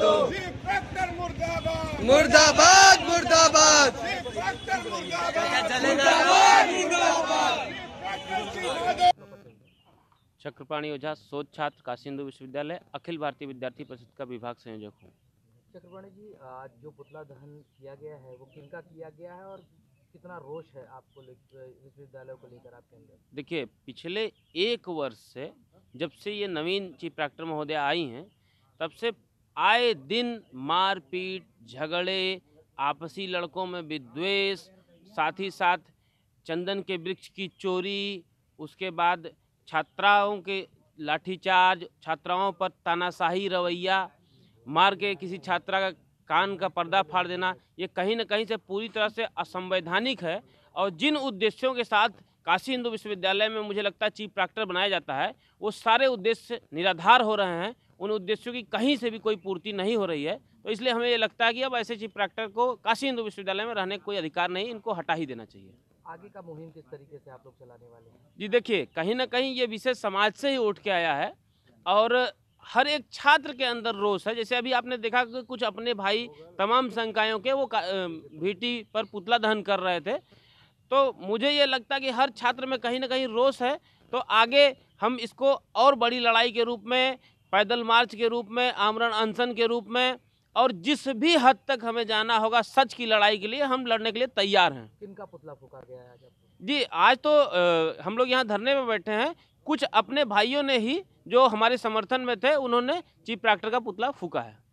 दो मुर्दाबाद मुर्दाबाद चक्रपाणी ओझा शोध छात्र काशी हिंदू विश्वविद्यालय अखिल भारतीय विद्यार्थी परिषद का विभाग संयोजक हूँ चक्रपाणी जी आज जो पुतला दहन किया गया है वो किनका किया गया है और कितना रोष है आपको विश्वविद्यालय को लेकर आपके अंदर देखिए पिछले एक वर्ष से जब से ये नवीन चीफ प्रैक्टर महोदय आई हैं तब से आए दिन मारपीट झगड़े आपसी लड़कों में विद्वेष साथ ही साथ चंदन के वृक्ष की चोरी उसके बाद छात्राओं के लाठीचार्ज छात्राओं पर तानाशाही रवैया मार के किसी छात्रा का कान का पर्दा फाड़ देना ये कहीं ना कहीं से पूरी तरह से असंवैधानिक है और जिन उद्देश्यों के साथ काशी हिंदू विश्वविद्यालय में मुझे लगता है चीफ प्रैक्टर बनाया जाता है वो सारे उद्देश्य निराधार हो रहे हैं उन उद्देश्यों की कहीं से भी कोई पूर्ति नहीं हो रही है तो इसलिए हमें ये लगता है कि अब ऐसे चीफ प्रैक्टर को काशी हिंदू विश्वविद्यालय में रहने का कोई अधिकार नहीं इनको हटा ही देना चाहिए आगे का मुहिम किस तरीके से आप लोग चलाने वाले हैं जी देखिए कहीं ना कहीं ये विषय समाज से ही उठ के आया है और हर एक छात्र के अंदर रोष है जैसे अभी आपने देखा कि कुछ अपने भाई तमाम संकायों के वो भीटी पर पुतला दहन कर रहे थे तो मुझे ये लगता कि हर छात्र में कहीं ना कहीं रोष है तो आगे हम इसको और बड़ी लड़ाई के रूप में पैदल मार्च के रूप में आमरण अनशन के रूप में और जिस भी हद तक हमें जाना होगा सच की लड़ाई के लिए हम लड़ने के लिए तैयार हैं किनका पुतला फूका गया है जी आज तो आ, हम लोग यहाँ धरने में बैठे हैं कुछ अपने भाइयों ने ही जो हमारे समर्थन में थे उन्होंने चीफ प्रैक्टर का पुतला फूका है